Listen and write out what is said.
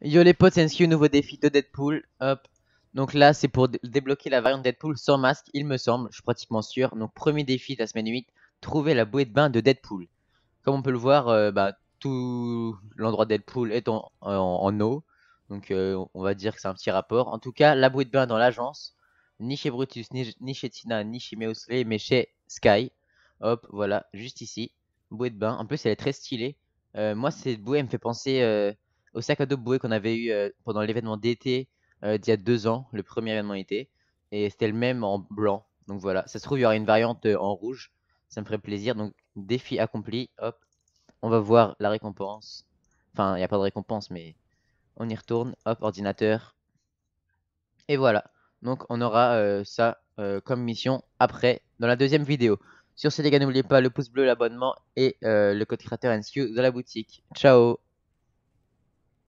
Yo les potes, c'est un nouveau défi de Deadpool. Hop. Donc là, c'est pour débloquer la variante Deadpool sans masque, il me semble, je suis pratiquement sûr. Donc premier défi de la semaine 8, trouver la bouée de bain de Deadpool. Comme on peut le voir, euh, bah, tout l'endroit Deadpool est en, eau. Donc euh, on va dire que c'est un petit rapport. En tout cas, la bouée de bain dans l'agence, ni chez Brutus, ni, chez Tina, ni chez Meosley, mais chez Sky. Hop, voilà, juste ici. Bouée de bain. En plus, elle est très stylée. Euh, moi, cette bouée, elle me fait penser au sac à dos bouée qu'on avait eu euh, pendant l'événement d'été euh, d'il y a deux ans, le premier événement d'été. Et c'était le même en blanc. Donc voilà, ça se trouve, il y aura une variante euh, en rouge. Ça me ferait plaisir. Donc, défi accompli. Hop, on va voir la récompense. Enfin, il n'y a pas de récompense, mais on y retourne. Hop, ordinateur. Et voilà. Donc, on aura ça comme mission après, dans la deuxième vidéo. Sur ce, les gars, n'oubliez pas le pouce bleu, l'abonnement et le code créateur NSQ dans la boutique. Ciao